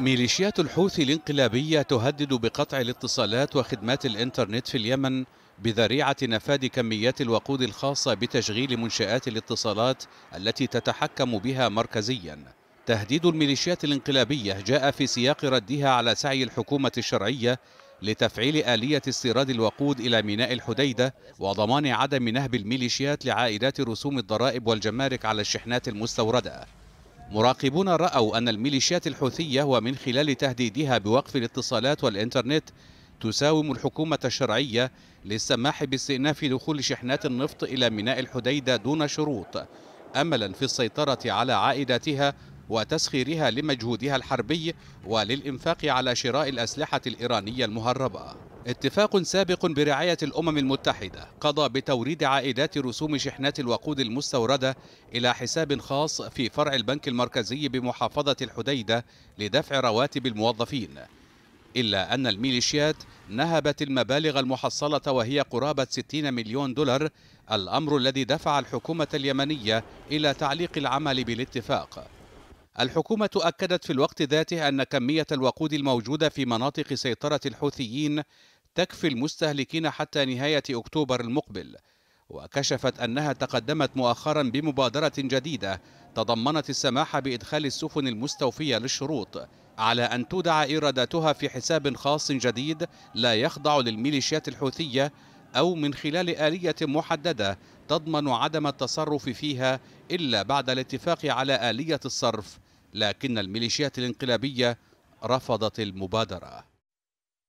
ميليشيات الحوثي الانقلابية تهدد بقطع الاتصالات وخدمات الإنترنت في اليمن بذريعة نفاد كميات الوقود الخاصة بتشغيل منشآت الاتصالات التي تتحكم بها مركزياً تهديد الميليشيات الانقلابية جاء في سياق ردها على سعي الحكومة الشرعية لتفعيل آلية استيراد الوقود إلى ميناء الحديدة وضمان عدم نهب الميليشيات لعائدات رسوم الضرائب والجمارك على الشحنات المستوردة مراقبون رأوا أن الميليشيات الحوثية ومن خلال تهديدها بوقف الاتصالات والإنترنت تساوم الحكومة الشرعية للسماح باستئناف دخول شحنات النفط إلى ميناء الحديدة دون شروط أملا في السيطرة على عائداتها وتسخيرها لمجهودها الحربي وللإنفاق على شراء الأسلحة الإيرانية المهربة اتفاق سابق برعاية الأمم المتحدة قضى بتوريد عائدات رسوم شحنات الوقود المستوردة إلى حساب خاص في فرع البنك المركزي بمحافظة الحديدة لدفع رواتب الموظفين إلا أن الميليشيات نهبت المبالغ المحصلة وهي قرابة 60 مليون دولار الأمر الذي دفع الحكومة اليمنية إلى تعليق العمل بالاتفاق الحكومة أكدت في الوقت ذاته أن كمية الوقود الموجودة في مناطق سيطرة الحوثيين تكفي المستهلكين حتى نهاية أكتوبر المقبل وكشفت أنها تقدمت مؤخرا بمبادرة جديدة تضمنت السماح بإدخال السفن المستوفية للشروط على أن تودع إيراداتها في حساب خاص جديد لا يخضع للميليشيات الحوثية أو من خلال آلية محددة تضمن عدم التصرف فيها إلا بعد الاتفاق على آلية الصرف لكن الميليشيات الانقلابية رفضت المبادرة